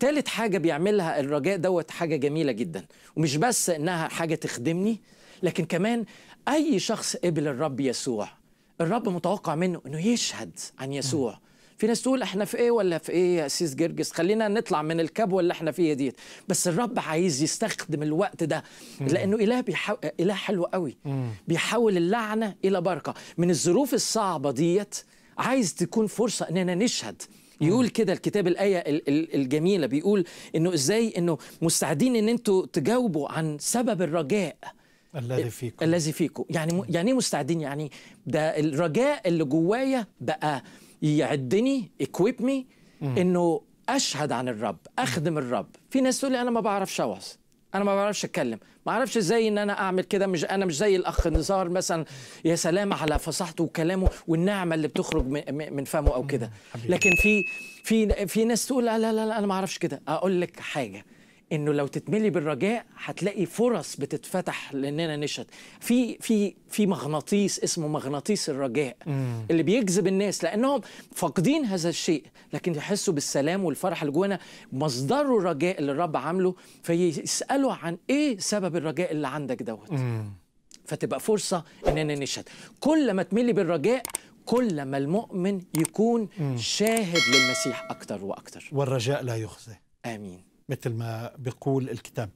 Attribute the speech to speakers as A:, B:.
A: تالت حاجة بيعملها الرجاء دوت حاجة جميلة جدا ومش بس إنها حاجة تخدمني لكن كمان أي شخص قبل الرب يسوع الرب متوقع منه إنه يشهد عن يسوع في ناس تقول احنا في ايه ولا في ايه يا اسيس جرجس خلينا نطلع من الكبوه اللي احنا فيها ديت بس الرب عايز يستخدم الوقت ده لانه اله بيحو... اله حلو قوي بيحول اللعنه الى بركه من الظروف الصعبه ديت عايز تكون فرصه اننا نشهد يقول كده الكتاب الايه الجميله بيقول انه ازاي انه مستعدين ان انتوا تجاوبوا عن سبب الرجاء الذي فيكم الذي فيكم يعني يعني ايه مستعدين يعني ده الرجاء اللي جوايا بقى يعدني اكويب مي انه اشهد عن الرب اخدم الرب في ناس تقول لي انا ما بعرفش اوعظ انا ما بعرفش اتكلم ما اعرفش ازاي ان انا اعمل كده مش انا مش زي الاخ نزار مثلا يا سلام على فصاحته وكلامه والنعمه اللي بتخرج من فمه او كده لكن في في في ناس تقول لا لا لا انا ما اعرفش كده اقول لك حاجه انه لو تتملي بالرجاء هتلاقي فرص بتتفتح لاننا نشهد في في في مغناطيس اسمه مغناطيس الرجاء مم. اللي بيجذب الناس لانهم فاقدين هذا الشيء لكن يحسوا بالسلام والفرح اللي جوانا مصدره الرجاء اللي الرب عامله فيسالوا عن ايه سبب الرجاء اللي عندك دوت فتبقى فرصه اننا نشهد كل ما تملي بالرجاء كل ما المؤمن يكون مم. شاهد للمسيح اكتر واكتر والرجاء لا يخزي امين مثل ما بيقول الكتاب